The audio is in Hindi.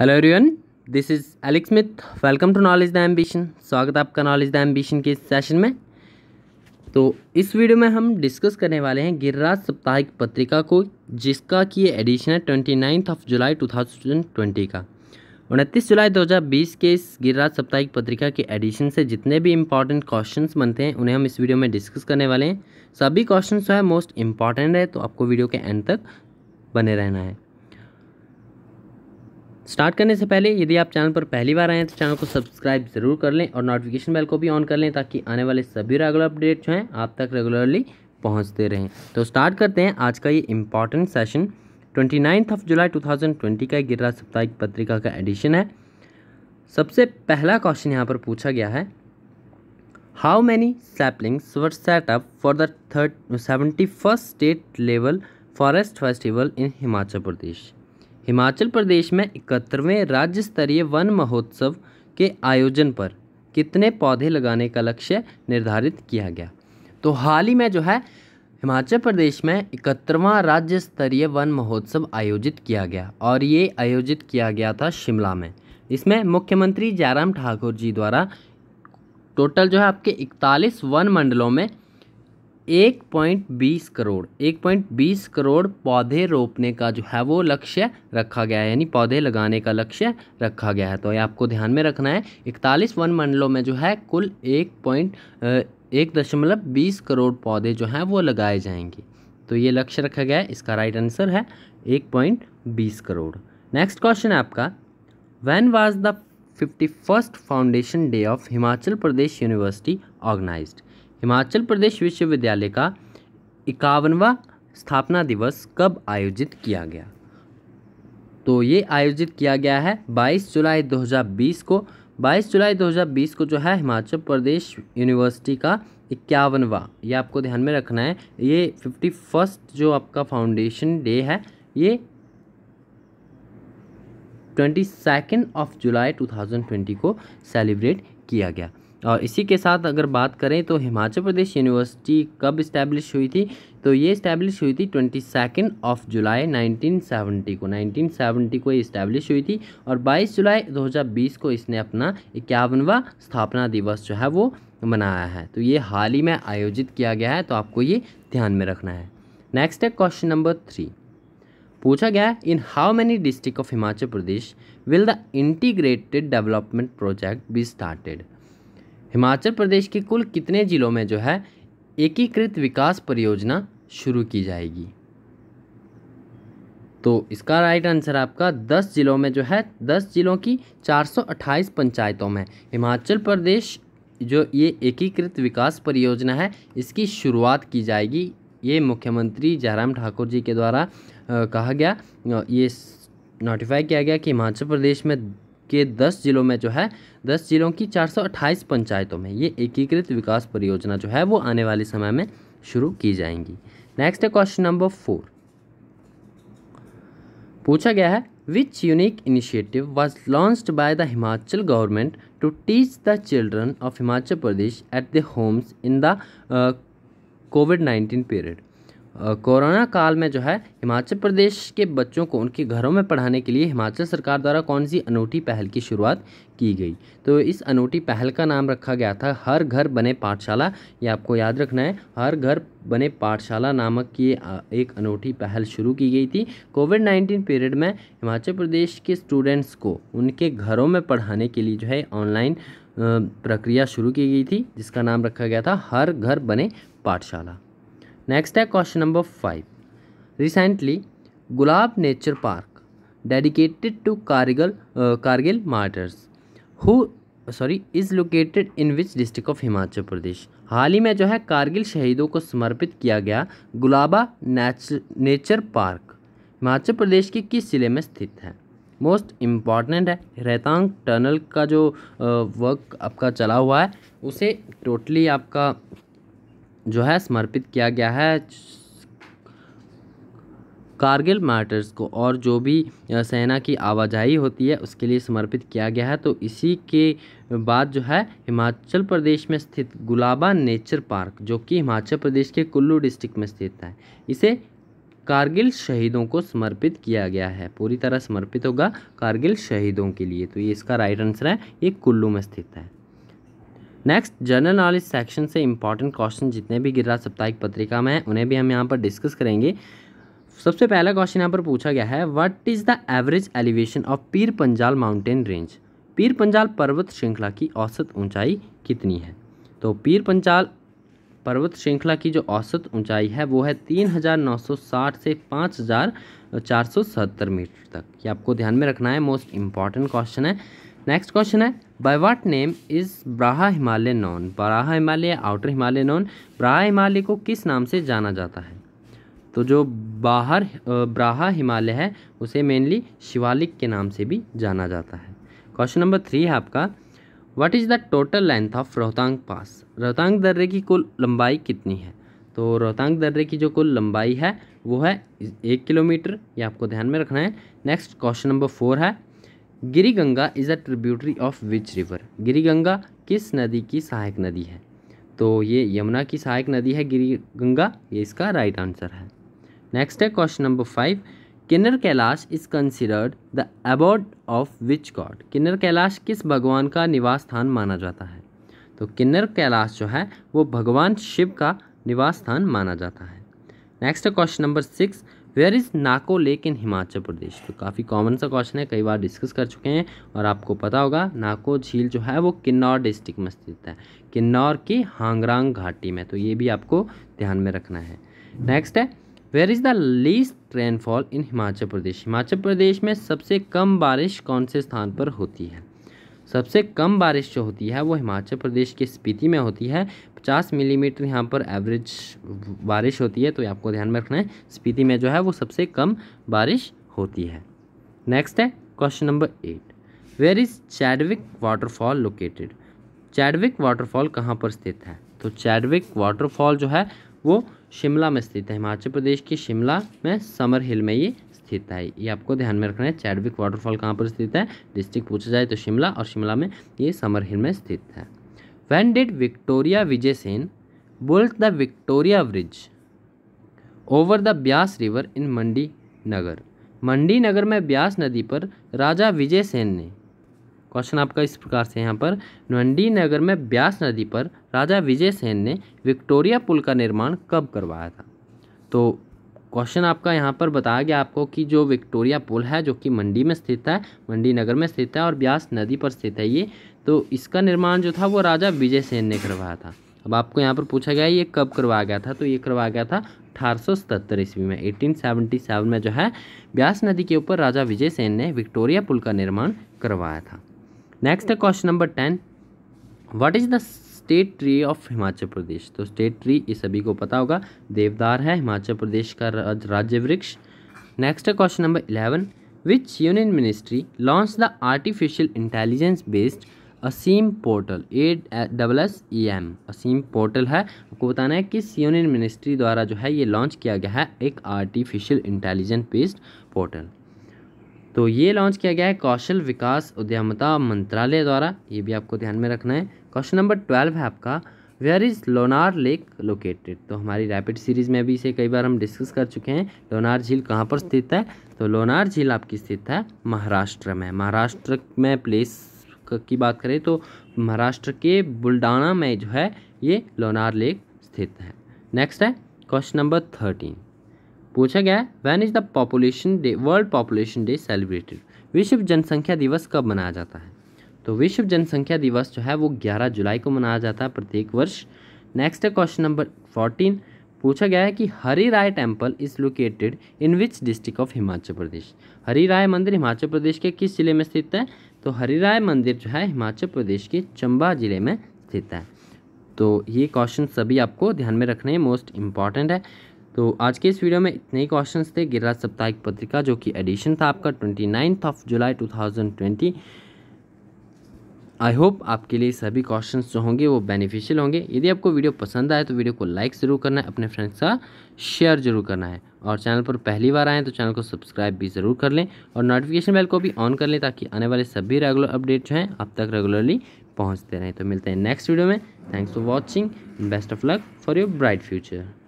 hello everyone this is Alex Smith welcome to knowledge the ambition स्वागत है आपका नॉलेज द एम्बिशन के सेशन में तो इस वीडियो में हम डिस्कस करने वाले हैं गिरिराज साप्ताहिक पत्रिका को जिसका कि ये एडिशन है twenty ninth of July two thousand twenty का उनतीस जुलाई दो हज़ार बीस के इस गिरिराज साप्ताहिक पत्रिका के एडिशन से जितने भी इंपॉर्टेंट क्वेश्चन बनते हैं उन्हें हम इस वीडियो में डिस्कस करने वाले हैं सभी क्वेश्चन जो है मोस्ट इंपॉर्टेंट है तो आपको वीडियो के एंड तक बने रहना है स्टार्ट करने से पहले यदि आप चैनल पर पहली बार आए हैं तो चैनल को सब्सक्राइब ज़रूर कर लें और नोटिफिकेशन बेल को भी ऑन कर लें ताकि आने वाले सभी रेगुलर अपडेट जो हैं आप तक रेगुलरली पहुंचते रहें तो स्टार्ट करते हैं आज का ये important session twenty ninth of July two thousand twenty का गिररा साप्ताहिक पत्रिका का एडिशन है सबसे पहला क्वेश्चन यहाँ पर पूछा गया है how many saplings were set up for the third seventy first state level forest festival in Himachal Pradesh Himachal Pradesh में इकहत्तरवें राज्य स्तरीय वन महोत्सव के आयोजन पर कितने पौधे लगाने का लक्ष्य निर्धारित किया गया तो हाल ही में जो है हिमाचल प्रदेश में इकहत्तरवां राज्य स्तरीय वन महोत्सव आयोजित किया गया और ये आयोजित किया गया था शिमला में इसमें मुख्यमंत्री जयराम ठाकुर जी द्वारा टोटल जो है आपके इकतालीस वन मंडलों में एक पॉइंट बीस करोड़ एक पॉइंट बीस करोड़ पौधे रोपने का जो है वो लक्ष्य रखा गया है यानी पौधे लगाने का लक्ष्य रखा गया है तो ये आपको ध्यान में रखना है इकतालीस वन मंडलों में जो है कुल एक पॉइंट एक दशमलव बीस करोड़ पौधे जो हैं वो लगाए जाएंगे तो ये लक्ष्य रखा गया है इसका राइट आंसर है एक पॉइंट बीस करोड़ नेक्स्ट क्वेश्चन है आपका when was the fifty first foundation day of Himachal Pradesh university organized Himachal Pradesh विश्वविद्यालय का इक्यावनवा स्थापना दिवस कब आयोजित किया गया तो ये आयोजित किया गया है 22 जुलाई 2020 को 22 जुलाई 2020 को जो है हिमाचल प्रदेश यूनिवर्सिटी का इक्यावनवा ये आपको ध्यान में रखना है ये फिफ्टी फर्स्ट जो आपका फाउंडेशन डे है ये ट्वेंटी सेकेंड ऑफ जुलाई 2020 को सेलिब्रेट किया गया और इसी के साथ अगर बात करें तो हिमाचल प्रदेश यूनिवर्सिटी कब इस्टेब्लिश हुई थी तो ये इस्टेब्लिश हुई थी ट्वेंटी सेकेंड ऑफ जुलाई 1970 को 1970 को ये इस्टेब्लिश हुई थी और 22 जुलाई 2020 को इसने अपना इक्यावनवा स्थापना दिवस जो है वो मनाया है तो ये हाल ही में आयोजित किया गया है तो आपको ये ध्यान में रखना है नेक्स्ट है क्वेश्चन नंबर थ्री पूछा गया है in how many district of Himachal Pradesh will the integrated development project be started Himachal Pradesh के कुल कितने ज़िलों में जो है एकीकृत विकास परियोजना शुरू की जाएगी तो इसका राइट आंसर आपका 10 ज़िलों में जो है 10 ज़िलों की 428 पंचायतों में हिमाचल प्रदेश जो ये एकीकृत विकास परियोजना है इसकी शुरुआत की जाएगी ये मुख्यमंत्री जयराम ठाकुर जी के द्वारा कहा गया ये नोटिफाई किया गया कि हिमाचल प्रदेश में के 10 जिलों में जो है 10 जिलों की 428 पंचायतों में ये एकीकृत विकास परियोजना जो है वो आने वाले समय में शुरू की जाएंगी नेक्स्ट है क्वेश्चन नंबर फोर पूछा गया है which unique initiative was launched by the Himachal government to teach the children of Himachal Pradesh at the homes in the COVID nineteen period corona काल में जो है हिमाचल प्रदेश के बच्चों को उनके घरों में पढ़ाने के लिए हिमाचल सरकार द्वारा कौन सी अनूठी पहल की शुरुआत की गई तो इस अनूठी पहल का नाम रखा गया था हर घर बने पाठशाला ये आपको याद रखना है हर घर बने पाठशाला नामक की एक अनूठी पहल शुरू की गई थी कोविड नाइन्टीन पीरियड में हिमाचल प्रदेश के स्टूडेंट्स को उनके घरों में पढ़ाने के लिए जो है ऑनलाइन प्रक्रिया शुरू की गई थी जिसका नाम रखा गया था हर घर बने पाठशाला नेक्स्ट है question number five recently Gulab nature park dedicated to Kargil Kargil martyrs who sorry is located in which district of Himachal Pradesh हाल ही में जो है कारगिल शहीदों को समर्पित किया गया गुलाबा नेचर पार्क हिमाचल प्रदेश के किस ज़िले में स्थित है मोस्ट इम्पॉर्टेंट है रेतांग टनल का जो वर्क uh, आपका चला हुआ है उसे टोटली आपका जो है समर्पित किया गया है कारगिल मार्टर्स को और जो भी सेना की आवाजाही होती है उसके लिए समर्पित किया गया है तो इसी के बाद जो है हिमाचल प्रदेश में स्थित गुलाबा नेचर पार्क जो कि हिमाचल प्रदेश के कुल्लू डिस्ट्रिक्ट में स्थित है इसे कारगिल शहीदों को समर्पित किया गया है पूरी तरह समर्पित होगा कारगिल शहीदों के लिए तो ये इसका राइट आंसर है ये कुल्लू में स्थित है नेक्स्ट जनरल नॉलेज सेक्शन से इंपॉर्टेंट क्वेश्चन जितने भी गिर साप्ताहिक पत्रिका में उन्हें भी हम यहाँ पर डिस्कस करेंगे सबसे पहला क्वेश्चन यहाँ पर पूछा गया है what is the average elevation of Pir Panjal mountain range पीर पंजाल पर्वत श्रृंखला की औसत ऊंचाई कितनी है तो पीर पंजाल पर्वत श्रृंखला की जो औसत ऊंचाई है वो है तीन हज़ार नौ सौ साठ से पाँच हज़ार चार सौ मीटर तक ये आपको ध्यान में रखना है मोस्ट इम्पॉर्टेंट क्वेश्चन है नेक्स्ट क्वेश्चन है बाई वाट नेम इज़ ब्राहा हिमालय नॉन ब्राहा हिमालय आउटर हिमालय नॉन ब्राहा हिमालय को किस नाम से जाना जाता है तो जो बाहर ब्राहा हिमालय है उसे मेनली शिवालिक के नाम से भी जाना जाता है क्वेश्चन नंबर थ्री है आपका what is the total length of Rohtang pass Rohtang दर्रे की कुल लंबाई कितनी है तो रोहतांग दर्रे की जो कुल लंबाई है वो है एक किलोमीटर ये आपको ध्यान में रखना है नेक्स्ट क्वेश्चन नंबर फोर है Giri Ganga is a tributary of which river Giri Ganga किस नदी की सहायक नदी है तो ये यमुना की सहायक नदी है गिरी गंगा ये इसका राइट आंसर है नेक्स्ट है question number five Kinnaur Kailash is considered the abode of which god Kinnaur Kailash किस भगवान का निवास स्थान माना जाता है तो किन्नर कैलाश जो है वो भगवान शिव का निवास स्थान माना जाता है next question number six where is Nako lake in Himachal Pradesh तो काफ़ी कॉमन सा क्वेश्चन है कई बार डिस्कस कर चुके हैं और आपको पता होगा नाको झील जो है वो किन्नौर डिस्ट्रिक्ट में स्थित है किन्नौर की हांगरांग घाटी में तो ये भी आपको ध्यान में रखना है नेक्स्ट है where is the least rainfall in Himachal Pradesh Himachal Pradesh में सबसे कम बारिश कौन से स्थान पर होती है सबसे कम बारिश जो होती है वो हिमाचल प्रदेश के स्पीति में होती है 50 मिलीमीटर mm यहाँ पर एवरेज बारिश होती है तो आपको ध्यान में रखना है स्पीति में जो है वो सबसे कम बारिश होती है नेक्स्ट है question number eight where is Chadwick waterfall located Chadwick waterfall कहाँ पर स्थित है तो चैडविक वाटरफॉल जो है वो शिमला में स्थित है हिमाचल प्रदेश के शिमला में समर हिल में ये स्थित है ये आपको ध्यान में रखना है चैडविक वाटरफॉल कहाँ पर स्थित है डिस्ट्रिक्ट पूछा जाए तो शिमला और शिमला में ये समर हिल में स्थित है when did Victoria Vijay Sen built the Victoria bridge over the Beas river in Mandi नगर मंडी नगर में ब्यास नदी पर राजा विजय सेन ने क्वेश्चन आपका इस प्रकार से यहाँ पर मंडी नगर में ब्यास नदी पर राजा विजय सेन ने विक्टोरिया पुल का निर्माण कब करवाया था तो क्वेश्चन आपका यहाँ पर बताया गया आपको कि जो विक्टोरिया पुल है जो कि मंडी में स्थित है मंडी नगर में स्थित है और ब्यास नदी पर स्थित है ये तो इसका निर्माण जो था वो राजा विजय सेन ने करवाया था अब आपको यहाँ पर पूछा गया ये कब करवाया गया था तो ये करवाया गया था अठारह ईस्वी में एटीन में जो है ब्यास नदी के ऊपर राजा विजय सेन ने विक्टोरिया पुल का निर्माण करवाया था नेक्स्ट है question number ten what is the state tree of Himachal Pradesh तो स्टेट ट्री ये सभी को पता होगा देवदार है हिमाचल प्रदेश का राज्य वृक्ष नेक्स्ट है question number eleven which union ministry launch the artificial intelligence based Aseem portal A double S E M Aseem portal है आपको बताना है किस यूनियन मिनिस्ट्री द्वारा जो है ये लॉन्च किया गया है एक आर्टिफिशियल इंटेलिजेंस बेस्ड पोर्टल तो ये लॉन्च किया गया है कौशल विकास उद्यमता मंत्रालय द्वारा ये भी आपको ध्यान में रखना है क्वेश्चन नंबर ट्वेल्व है आपका where is Lonar lake located तो हमारी रैपिड सीरीज़ में भी इसे कई बार हम डिस्कस कर चुके हैं लोनार झील कहाँ पर स्थित है तो लोनार झील आपकी स्थित है महाराष्ट्र में महाराष्ट्र में प्लेस की बात करें तो महाराष्ट्र के बुल्डाना में जो है ये लोनार लेक स्थित है नेक्स्ट है क्वेश्चन नंबर थर्टीन पूछा गया है when is the population day world population day celebrated विश्व जनसंख्या दिवस कब मनाया जाता है तो विश्व जनसंख्या दिवस जो है वो 11 जुलाई को मनाया जाता है प्रत्येक वर्ष नेक्स्ट है क्वेश्चन नंबर 14 पूछा गया है कि Hari Rai temple is located in which district of Himachal Pradesh Hari Rai मंदिर हिमाचल प्रदेश के किस जिले में स्थित है तो हरी राय मंदिर जो है हिमाचल प्रदेश के चंबा जिले में स्थित है तो ये क्वेश्चन सभी आपको ध्यान में रखने मोस्ट इंपॉर्टेंट है तो आज के इस वीडियो में इतने ही क्वेश्चन थे गिरिराज साप्ताहिक पत्रिका जो कि एडिशन था आपका twenty of July two I hope आपके लिए सभी क्वेश्चन जो होंगे वो बेनिफिशियल होंगे यदि आपको वीडियो पसंद आए तो वीडियो को लाइक ज़रूर करना है अपने फ्रेंड्स का शेयर जरूर करना है और चैनल पर पहली बार आएँ तो चैनल को सब्सक्राइब भी ज़रूर कर लें और नोटिफिकेशन बेल को भी ऑन कर लें ताकि आने वाले सभी रेगुलर अपडेट जो हैं आप तक रेगुलरली पहुँचते रहें तो मिलते हैं नेक्स्ट वीडियो में thanks for watching best of luck for your bright future